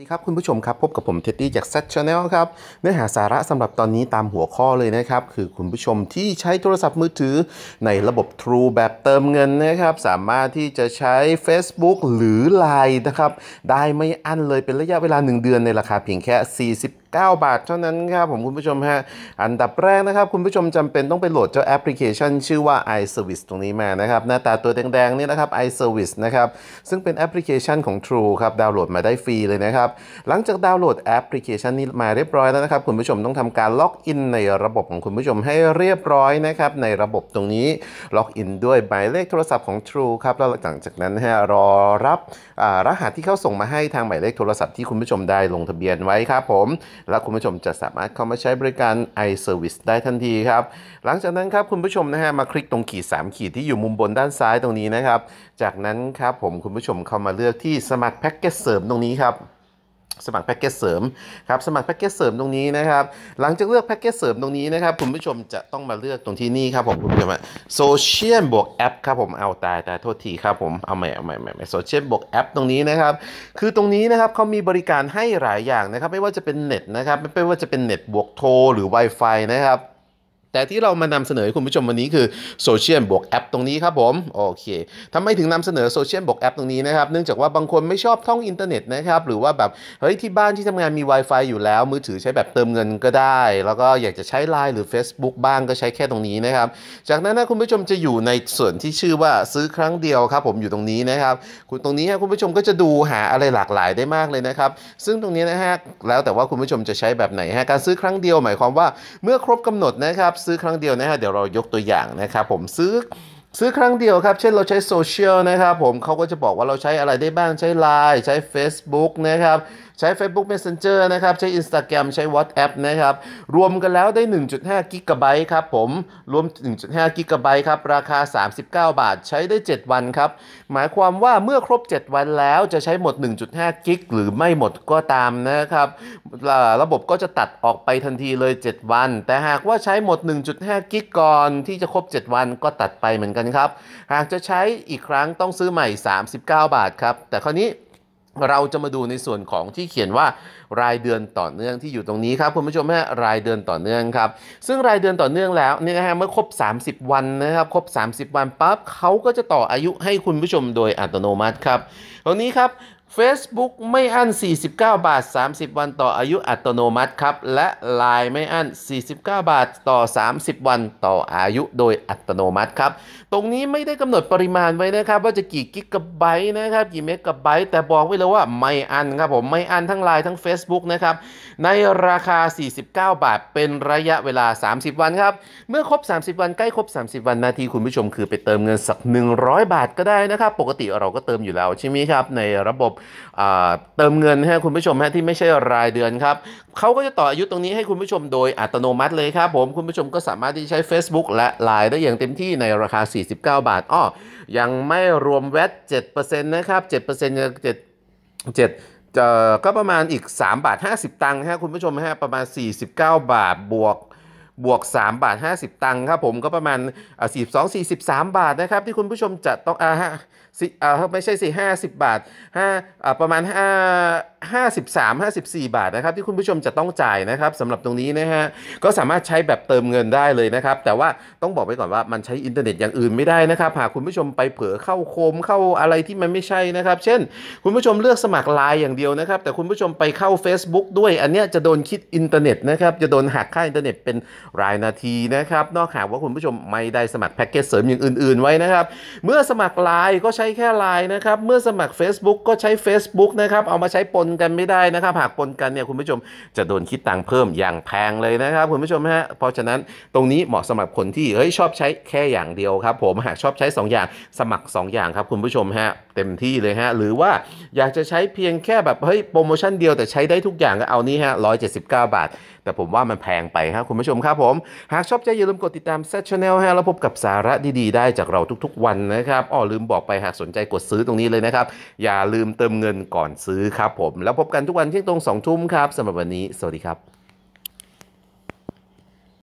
ดีครับคุณผู้ชมครับ พบกับผมเท็ดดี้จากเซตชาแนลครับเนื้อหาสาระสำหรับตอนนี้ตามหัวข้อเลยนะครับ คือคุณผู้ชมที่ใช้โทรศัพท์มือถือในระบบ True แบบเติมเงินนะครับ สามารถที่จะใช้ Facebook หรือ Line นะครับ ได้ไม่อั้นเลยเป็นระยะเวลา1เดือนในราคาเพียงแค่4บ9 บาทเท่านั้นครับผมคุณผู้ชมฮะอันดับแรกนะครับ คุณผู้ชมจำเป็นต้องไปโหลดเจ้าแอปพลิเคชัน ชื่อว่า iService ตรงนี้มานะครับหน้าตาตัวแดงๆนี่นะครับ iService นะครับซึ่งเป็นแอปพลิเคชันของ True ครับดาวน์โหลดมาได้ฟรีเลยนะครับหลังจากดาวน์โหลดแอปพลิเคชันนี้มาเรียบร้อยแล้วนะครับ คุณผู้ชมต้องทำการล็อกอินในระบบของคุณผู้ชมให้เรียบร้อยนะครับในระบบตรงนี้ล็อกอินด้วยหมายเลขโทรศัพท์ของ True ครับแล้วหลังจากนั้นฮะรอรับรหัสที่เขาส่งมาให้ทางหมายเลขโทรศัพท์ที่คุณผู้ชมได้ลงทะเบียนไว้ครับผมและคุณผู้ชมจะสามารถเข้ามาใช้บริการ iService ได้ทันทีครับ หลังจากนั้นครับคุณผู้ชมนะฮะมาคลิกตรงขีด 3 ขีดที่อยู่มุมบนด้านซ้ายตรงนี้นะครับ จากนั้นครับผมคุณผู้ชมเข้ามาเลือกที่สมัครแพ็กเกจเสริมตรงนี้ครับสมัครแพ็กเกจเสริม ครับ สมัครแพ็กเกจเสริมตรงนี้นะครับหลังจากเลือกแพ็กเกจเสริมตรงนี้นะครับคุณผู้ชมจะต้องมาเลือกตรงที่นี่ครับผมคุณผู้ชมโซเชียลบวกแอปครับผมเอาตายตายโทษทีครับผมเอาใหม่เอาใหม่ใหม่โซเชียลบวกแอปตรงนี้นะครับ คือตรงนี้นะครับเขามีบริการให้หลายอย่างนะครับ ไม่ว่าจะเป็นเน็ตนะครับไม่ว่าจะเป็นเน็ตบวกโทรหรือ Wi-Fi นะครับแต่ที่เรามานำเสนอคุณผู้ชมวันนี้คือโซเชียลบวกแอปตรงนี้ครับผม โอเคทำไมถึงนำเสนอโซเชียลบวกแอปตรงนี้นะครับ เนื่องจากว่าบางคนไม่ชอบท่องอินเทอร์เน็ตนะครับ หรือว่าแบบเฮ้ย ที่บ้านที่ทำงานมี Wi-Fi อยู่แล้ว มือถือใช้แบบเติมเงินก็ได้ แล้วก็อยากจะใช้ Line หรือ Facebook บ้างก็ใช้แค่ตรงนี้นะครับ จากนั้นนะคุณผู้ชมจะอยู่ในส่วนที่ชื่อว่าซื้อครั้งเดียวครับ ผมอยู่ตรงนี้นะครับ คุณตรงนี้คุณผู้ชมก็จะดูหาอะไรหลากหลายได้มากเลยนะครับซึ่งตรงนี้นะฮะแล้วแต่ว่าคุณผู้ชมจะใช้แบบไหนฮะการซื้อครั้งเดียวหมายความว่า เมื่อครบกำหนดนะครับซื้อครั้งเดียวนะฮะเดี๋ยวเรายกตัวอย่างนะครับ ผมซื้อซื้อครั้งเดียวครับ เช่นเราใช้โซเชียลนะครับผมเขาก็จะบอกว่าเราใช้อะไรได้บ้าง ใช้ไลน์ใช้ Facebook นะครับ ใช้ Facebook Messenger นะครับ ใช้ Instagram ใช้ WhatsApp นะครับ รวมกันแล้วได้ 1.5กิกะไบต์ครับผม รวม 1.5กิกะไบต์ครับ ราคา 39 บาท ใช้ได้ 7 วันครับ หมายความว่าเมื่อครบ 7 วันแล้วจะใช้หมด 1.5กิกหรือไม่หมดก็ตามนะครับ ระบบก็จะตัดออกไปทันทีเลย 7 วัน แต่หากว่าใช้หมด 1.5กิกก่อนที่จะครบ 7 วันก็ตัดไปเหมือนกันนครับหากจะใช้อีกครั้งต้องซื้อใหม่ 39 บาทครับ แต่คราวนี้เราจะมาดูในส่วนของที่เขียนว่ารายเดือนต่อเนื่องที่อยู่ตรงนี้ครับคุณผู้ชมฮะรายเดือนต่อเนื่องครับซึ่งรายเดือนต่อเนื่องแล้วเนี่ยนะฮะเมื่อครบ30 วันนะครับครบ30 วันปั๊บเขาก็จะต่ออายุให้คุณผู้ชมโดยอัตโนมัติครับตรงนี้ครับ Facebook ไม่อั้น49 บาท 30 วัน ต่ออายุอัตโนมัติครับ และ Line ไม่อั้น49 บาทต่อ 30 วัน ต่ออายุโดยอัตโนมัติครับ ตรงนี้ไม่ได้กำหนดปริมาณไว้นะครับว่าจะกี่กิกะไบต์นะครับกี่เมกะไบต์แต่บอกไว้เลยว่าไม่อั้นครับผมไม่อั้นทั้ง Line ทั้ง Facebook นะครับในราคา 49 บาทเป็นระยะเวลา 30 วันครับเมื่อครบ 30 วันใกล้ครบ 30 วันนาที คุณผู้ชมคือไปเติมเงินสัก 100 บาทก็ได้นะครับปกติเราก็เติมอยู่แล้วใช่ไหมครับ ในระบบเติมเงินให้คุณผู้ชมฮะที่ไม่ใช่รายเดือนครับ เขาก็จะต่ออายุตรงนี้ให้คุณผู้ชมโดยอัตโนมัติเลยครับ ผม คุณผู้ชมก็สามารถที่ใช้ Facebook และ Line ได้อย่างเต็มที่ในราคา 49 บาท อ้อ ยังไม่รวมแวต7%นะครับ7% 7 7ก็ประมาณอีก 3 บาท 50 ตังค์ฮะคุณผู้ชมฮะประมาณ 49 บาทบวกบวก3บาท 50 ตังค์ครับผมก็ประมาณ42 43บาทนะครับที่คุณผู้ชมจะต้องอ่าไม่ใช่สิห้าสิบบาทห้าอ่าประมาณห้าห้าสิบสามห้าสิบสี่บาทนะครับที่คุณผู้ชมจะต้องจ่ายนะครับสำหรับตรงนี้นะฮะก็สามารถใช้แบบเติมเงินได้เลยนะครับแต่ว่าต้องบอกไปก่อนว่ามันใช้อินเทอร์เน็ตอย่างอื่นไม่ได้นะครับหากคุณผู้ชมไปเผลอเข้าโคมเข้าอะไรที่มันไม่ใช่นะครับเช่น คุณผู้ชมเลือกสมัครไลน์อย่างเดียวนะครับแต่คุณผู้ชมไปเข้า Facebook ด้วยอันเนี้ยจะโดนคิดอินเทอร์เน็ตนะครับจะโดนหักค่าอินเทอร์เน็ตเป็นรายนาทีนะครับนอกหากว่าคุณผู้ชมไม่ได้สมัครแพ็กเกจเสริมอย่างอื่น ๆไว้นะครับเมื่อสมัครไลน์ก็ใช้แค่ไลน์นะครับเมื่อสมัคร Facebook ก็ใช้ Facebook นะครับเอามาใช้ปนกันไม่ได้นะครับหากปนกันเนี่ยคุณผู้ชมจะโดนคิดตังค์เพิ่มอย่างแพงเลยนะครับคุณผู้ชมฮะเพราะฉะนั้นตรงนี้เหมาะสำหรับคนที่เฮ้ยชอบใช้แค่อย่างเดียวครับผมหากชอบใช้ 2 อย่างสมัคร 2 อย่างครับ คุณผู้ชมฮะเต็มที่เลยฮะหรือว่าอยากจะใช้เพียงแค่แบบเฮ้ยโปรโมชั่นเดียวแต่ใช้ได้ทุกอย่างก็เอานี้ฮะ179 บาท แต่ผมว่ามันแพงไปครับคุณผู้ชมครับับผมหากชอบใจอย่าลืมกดติดตามแซชช n e l ให้แล้วพบกับสาระดีๆ ได้จากเราทุกๆ วันนะครับอ๋อลืมบอกไปหากสนใจกดซื้อตรงนี้เลยนะครับ อย่าลืมเติมเงินก่อนซื้อครับผม แล้วพบกันทุกวันเที่ยงตรงสองทุ่มครับสำหรับวันนี้ สวัสดีครับ